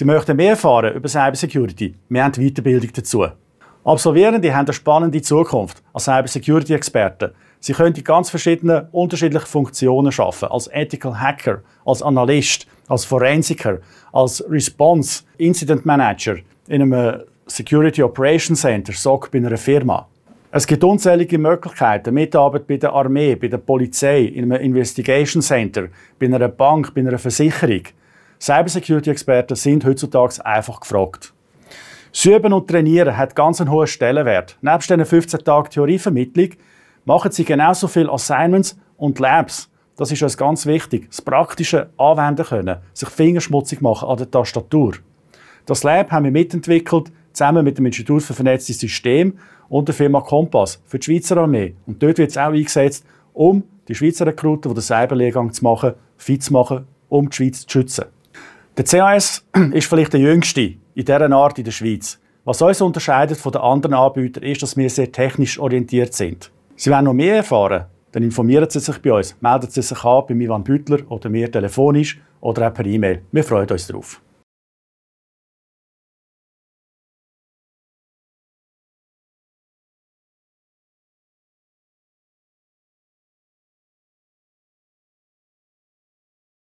Sie möchten mehr erfahren über Cybersecurity? Wir haben Weiterbildung dazu. Absolvierende haben eine spannende Zukunft als Cybersecurity-Experten. Sie können in ganz verschiedenen, unterschiedlichen Funktionen arbeiten. Als Ethical Hacker, als Analyst, als Forensiker, als Response Incident Manager in einem Security Operations Center, SOC, bei einer Firma. Es gibt unzählige Möglichkeiten, Mitarbeit bei der Armee, bei der Polizei, in einem Investigation Center, bei einer Bank, bei einer Versicherung. Cybersecurity-Experten sind heutzutage einfach gefragt. Das und Trainieren hat ganz einen hohen Stellenwert. Nebst diesen 15 Tagen Theorievermittlung machen Sie genauso viele Assignments und Labs. Das ist uns ganz wichtig. Das Praktische anwenden können, sich fingerschmutzig machen an der Tastatur. Das Lab haben wir mitentwickelt, zusammen mit dem Institut für vernetztes System und der Firma Compass für die Schweizer Armee. Und dort wird es auch eingesetzt, um die Schweizer Rekruten, die den Cyberlehrgang zu machen, fit zu machen, um die Schweiz zu schützen. Der CAS ist vielleicht der jüngste in dieser Art in der Schweiz. Was uns unterscheidet von den anderen Anbietern ist, dass wir sehr technisch orientiert sind. Sie wollen noch mehr erfahren? Dann informieren Sie sich bei uns, melden Sie sich an bei Ivan Büttler oder mir telefonisch oder auch per E-Mail. Wir freuen uns darauf.